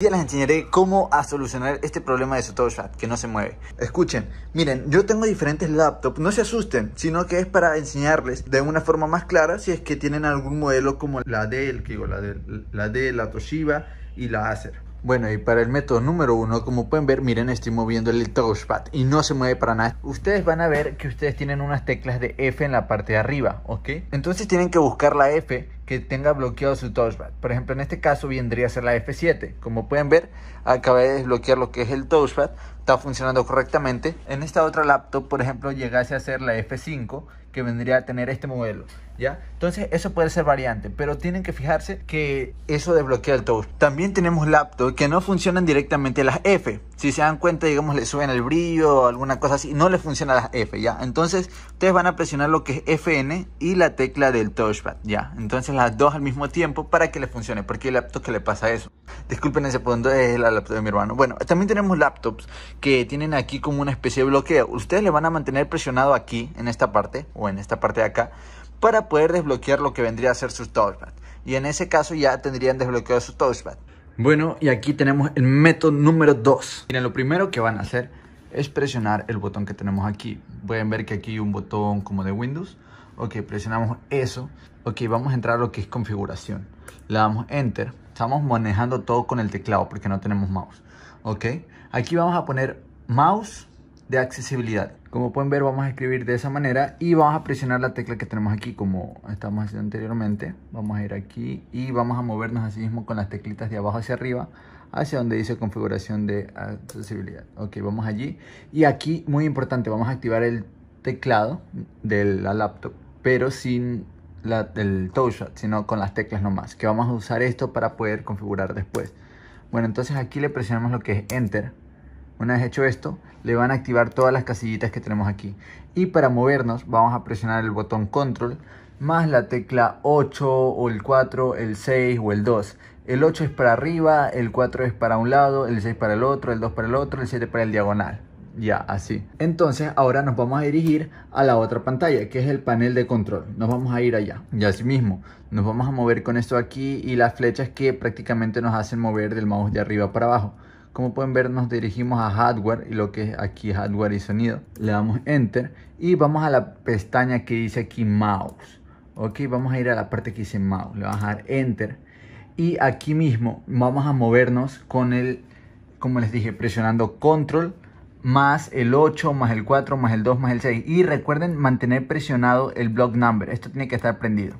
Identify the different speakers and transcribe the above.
Speaker 1: Ya les enseñaré cómo a solucionar este problema de su touchpad que no se mueve. Escuchen, miren, yo tengo diferentes laptops, no se asusten, sino que es para enseñarles de una forma más clara si es que tienen algún modelo como la Dell, que digo, la la Dell, la Toshiba y la Acer. Bueno, y para el método número uno, como pueden ver, miren, estoy moviendo el touchpad y no se mueve para nada. Ustedes van a ver que ustedes tienen unas teclas de F en la parte de arriba, ¿ok? Entonces tienen que buscar la F que tenga bloqueado su touchpad. Por ejemplo, en este caso vendría a ser la F7. Como pueden ver, acaba de desbloquear lo que es el touchpad. Está funcionando correctamente. En esta otra laptop, por ejemplo, llegase a ser la F5, que vendría a tener este modelo. ¿Ya? Entonces eso puede ser variante, pero tienen que fijarse que eso desbloquea el touchpad. También tenemos laptops que no funcionan directamente las F, si se dan cuenta, digamos, le suben el brillo, o alguna cosa así, no le funciona la F, ¿ya? Entonces, ustedes van a presionar lo que es FN y la tecla del touchpad, ¿ya? Entonces, las dos al mismo tiempo para que le funcione, porque el laptop que le pasa eso. Disculpen ese punto, es la laptop de mi hermano. Bueno, también tenemos laptops que tienen aquí como una especie de bloqueo. Ustedes le van a mantener presionado aquí, en esta parte, o en esta parte de acá, para poder desbloquear lo que vendría a ser su touchpad. Y en ese caso ya tendrían desbloqueado su touchpad. Bueno, y aquí tenemos el método número 2. Miren, lo primero que van a hacer es presionar el botón que tenemos aquí. Pueden ver que aquí hay un botón como de Windows. Ok, presionamos eso. Ok, vamos a entrar a lo que es configuración. Le damos Enter. Estamos manejando todo con el teclado porque no tenemos mouse. Ok, aquí vamos a poner mouse de accesibilidad. Como pueden ver vamos a escribir de esa manera y vamos a presionar la tecla que tenemos aquí como estamos haciendo anteriormente. Vamos a ir aquí y vamos a movernos así mismo con las teclitas de abajo hacia arriba hacia donde dice configuración de accesibilidad. Ok, vamos allí y aquí muy importante vamos a activar el teclado de la laptop pero sin la, del touchpad, sino con las teclas nomás, que vamos a usar esto para poder configurar después. Bueno, entonces aquí le presionamos lo que es Enter una vez hecho esto, le van a activar todas las casillitas que tenemos aquí. Y para movernos, vamos a presionar el botón control más la tecla 8 o el 4, el 6 o el 2. El 8 es para arriba, el 4 es para un lado, el 6 para el otro, el 2 para el otro, el 7 para el diagonal. Ya, así. Entonces, ahora nos vamos a dirigir a la otra pantalla, que es el panel de control. Nos vamos a ir allá. Y así mismo, nos vamos a mover con esto aquí y las flechas que prácticamente nos hacen mover del mouse de arriba para abajo. Como pueden ver nos dirigimos a hardware y lo que es aquí hardware y sonido. Le damos enter y vamos a la pestaña que dice aquí mouse. Ok, vamos a ir a la parte que dice mouse. Le vamos a dar enter y aquí mismo vamos a movernos con el, como les dije, presionando control más el 8, más el 4, más el 2, más el 6. Y recuerden mantener presionado el block number. Esto tiene que estar prendido.